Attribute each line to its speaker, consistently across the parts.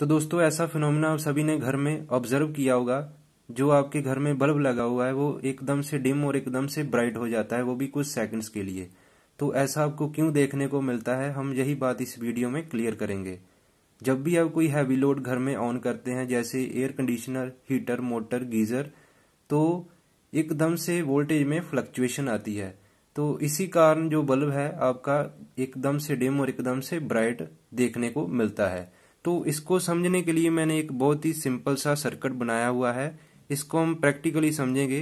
Speaker 1: तो दोस्तों ऐसा फिनोमिना आप सभी ने घर में ऑब्जर्व किया होगा जो आपके घर में बल्ब लगा हुआ है वो एकदम से डिम और एकदम से ब्राइट हो जाता है वो भी कुछ सेकंड्स के लिए तो ऐसा आपको क्यों देखने को मिलता है हम यही बात इस वीडियो में क्लियर करेंगे जब भी आप कोई हैवी लोड घर में ऑन करते हैं जैसे air conditioner heater motor geyser तो एकदम से वोल्टेज में फ्लक्चुएशन आती है तो इसी कारण जो बल्ब है आपका एकदम से डिम और एकदम से ब्राइट देखने को मिलता है तो इसको समझने के लिए मैंने एक बहुत ही सिंपल सा सर्किट बनाया हुआ है इसको हम प्रैक्टिकली समझेंगे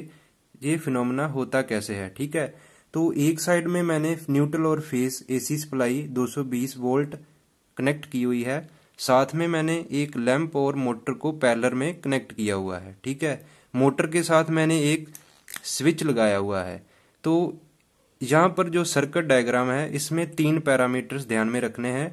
Speaker 1: ये फिनोमेना होता कैसे है ठीक है तो एक साइड में मैंने न्यूट्रल और phase AC supply 220 volt connect की हुई है साथ में मैंने एक लैंप और मोटर को पैलर में कनेक्ट किया हुआ है ठीक है मोटर के साथ मैंने एक स्विच लगाया हुआ है तो यहाँ पर जो सर्किट डायग्राम है इसमें तीन पैरामीटर्स ध्यान में रखने हैं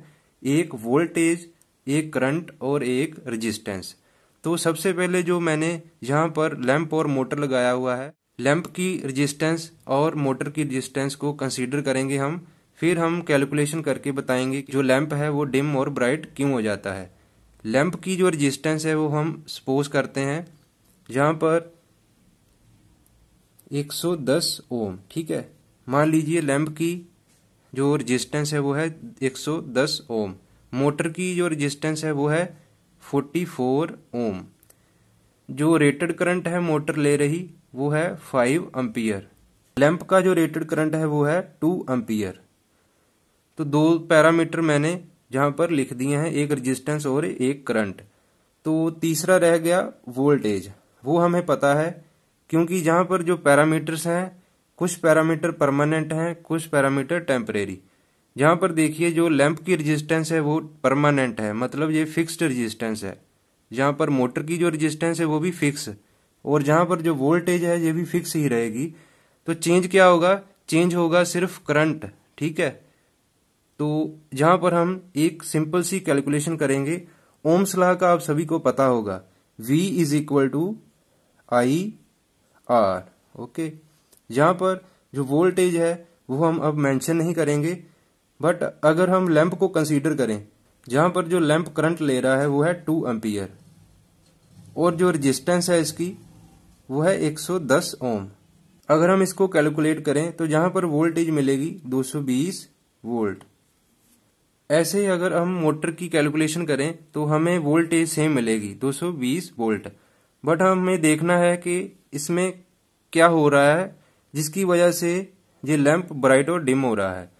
Speaker 1: एक वोल्टेज एक करंट और एक रेजिस्टेंस तो सबसे पहले जो मैंने यहाँ पर लैंप और मोटर लगाया हुआ है लैंप की रेजिस्टेंस और मोटर की रेजिस्टेंस को कंसीडर करेंगे हम फिर हम कैलकुलेशन करके बताएंगे जो लैंप है वो डिम और ब्राइट क्यों हो जाता है लैंप की जो रेजिस्टेंस है वो हम सपोज करते हैं जहाँ पर 110 ओम ठीक है मान लीजिए लैंप की जो रेजिस्टेंस है वो है 110 ओम मोटर की जो रेजिस्टेंस है वो है 44 ओम जो रेटेड करंट है मोटर ले रही वो है 5 एम्पियर लैंप का जो रेटेड करंट है वो है 2 एम्पियर तो दो पैरामीटर मैंने जहां पर लिख दिए हैं एक रेजिस्टेंस और एक करंट तो तीसरा रह गया वोल्टेज वो हमें पता है क्योंकि जहां पर जो पैरामीटर्स हैं कुछ पैरामीटर परमानेंट हैं कुछ पैरामीटर टेम्परेरी जहां पर देखिए जो लैंप की रेजिस्टेंस है वो परमानेंट है मतलब ये फिक्स्ड रेजिस्टेंस है जहां पर मोटर की जो रेजिस्टेंस है वो भी फिक्स और जहां पर जो वोल्टेज है ये भी फिक्स ही रहेगी तो चेंज क्या होगा चेंज होगा सिर्फ करंट ठीक है तो जहां पर हम एक सिंपल सी कैलकुलेशन करेंगे ओम सलाह का आप सभी को पता होगा V is equal to I R okay जहां पर जो वोल्टेज है वो हम अब मेंशन नहीं करेंगे बट अगर हम लैंप को कंसीडर करें जहां पर जो लैंप करंट ले रहा है वो है टू एम्पियर और जो रेजिस्टेंस है इसकी वो है 110 ओम अगर हम इसको कैलकुलेट करें तो जहां पर वोल्टेज मिलेगी 220 वोल्ट ऐसे ही अगर हम मोटर की कैलकुलेशन करें तो हमें वोल्टेज सेम मिलेगी 220 वोल्ट बट हमें देखना है कि इसमें क्या हो रहा है जिसकी वजह से ये लैंप ब्राइट और डिम हो रहा है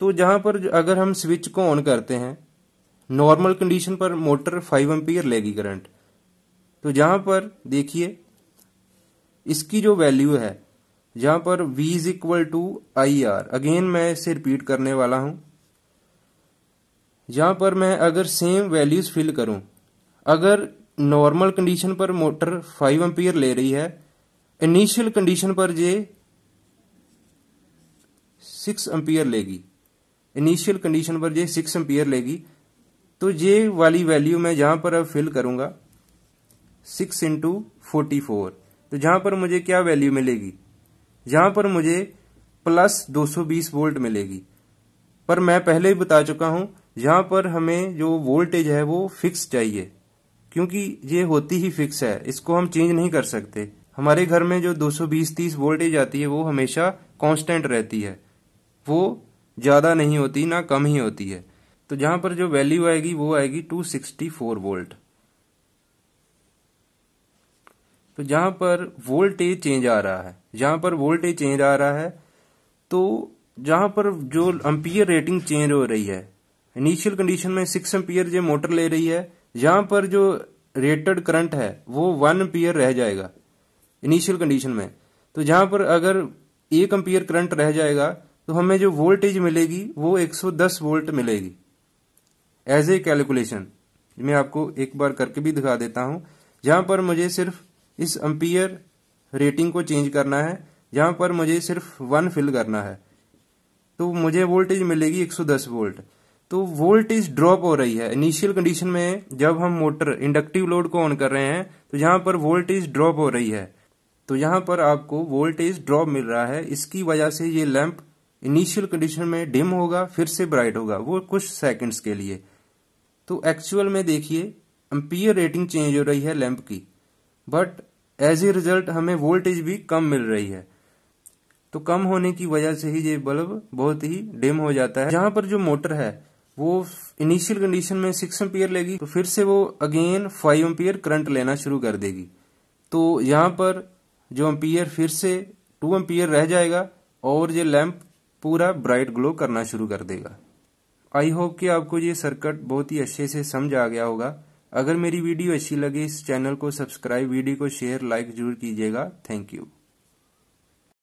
Speaker 1: तो जहां पर अगर हम स्विच को ऑन करते हैं नॉर्मल कंडीशन पर मोटर फाइव एम्पियर लेगी करंट तो जहां पर देखिए इसकी जो वैल्यू है जहां पर V is equal to I R again मैं इसे रिपीट करने वाला हूं जहां पर मैं अगर सेम वैल्यूज फिल करूं अगर नॉर्मल कंडीशन पर मोटर फाइव एम्पियर ले रही है इनिशियल कंडीशन पर ये सिक्स एम्पियर लेगी इनिशियल कंडीशन पर ये सिक्स एम्पियर लेगी तो ये वाली वैल्यू मैं जहां पर अब फिल करूंगा सिक्स इंटू फोर्टी फोर तो जहां पर मुझे क्या वैल्यू मिलेगी जहां पर मुझे प्लस दो सौ बीस वोल्ट मिलेगी पर मैं पहले ही बता चुका हूं जहां पर हमें जो वोल्टेज है वो फिक्स चाहिए क्योंकि ये होती ही फिक्स है इसको हम चेंज नहीं कर सकते हमारे घर में जो 220-30 वोल्टेज आती है वो हमेशा कांस्टेंट रहती है वो ज़्यादा नहीं होती ना कम ही होती है तो जहां पर जो वैल्यू आएगी वो आएगी 264 वोल्ट तो जहां पर वोल्टेज चेंज आ रहा है जहां पर वोल्टेज चेंज आ रहा है तो जहां पर जो एम्पियर रेटिंग चेंज हो रही है इनिशियल कंडीशन में सिक्स एम्पियर जो मोटर ले रही है यहां पर जो रेटेड करंट है वो वन एम्पियर रह जाएगा इनिशियल कंडीशन में तो जहां पर अगर एक एम्पियर करंट रह जाएगा तो हमें जो वोल्टेज मिलेगी वो 110 वोल्ट मिलेगी एज ए कैलकुलेशन मैं आपको एक बार करके भी दिखा देता हूं जहां पर मुझे सिर्फ इस अम्पियर रेटिंग को चेंज करना है जहां पर मुझे सिर्फ वन फिल करना है तो मुझे वोल्टेज मिलेगी 110 वोल्ट तो वोल्टेज ड्रॉप हो रही है इनिशियल कंडीशन में जब हम मोटर इंडक्टिव लोड को ऑन कर रहे हैं तो यहां पर वोल्टेज ड्रॉप हो रही है तो यहां पर आपको वोल्टेज ड्रॉप मिल रहा है इसकी वजह से ये लैंप इनिशियल कंडीशन में डिम होगा फिर से ब्राइट होगा वो कुछ सेकंड्स के लिए तो एक्चुअल में देखिए एम्पियर रेटिंग चेंज हो रही है लैंप की बट एज ए रिजल्ट हमें वोल्टेज भी कम मिल रही है तो कम होने की वजह से ही ये बल्ब बहुत ही डिम हो जाता है जहां पर जो मोटर है वो इनिशियल कंडीशन में सिक्स एम्पियर लेगी तो फिर से वो अगेन फाइव एम्पियर करंट लेना शुरू कर देगी तो यहां पर जो एम्पियर फिर से टू एम्पियर रह जाएगा और ये लैंप पूरा ब्राइट ग्लो करना शुरू कर देगा आई होप कि आपको ये सर्किट बहुत ही अच्छे से समझ आ गया होगा अगर मेरी वीडियो अच्छी लगी इस चैनल को सब्सक्राइब वीडियो को शेयर लाइक जरूर कीजिएगा थैंक यू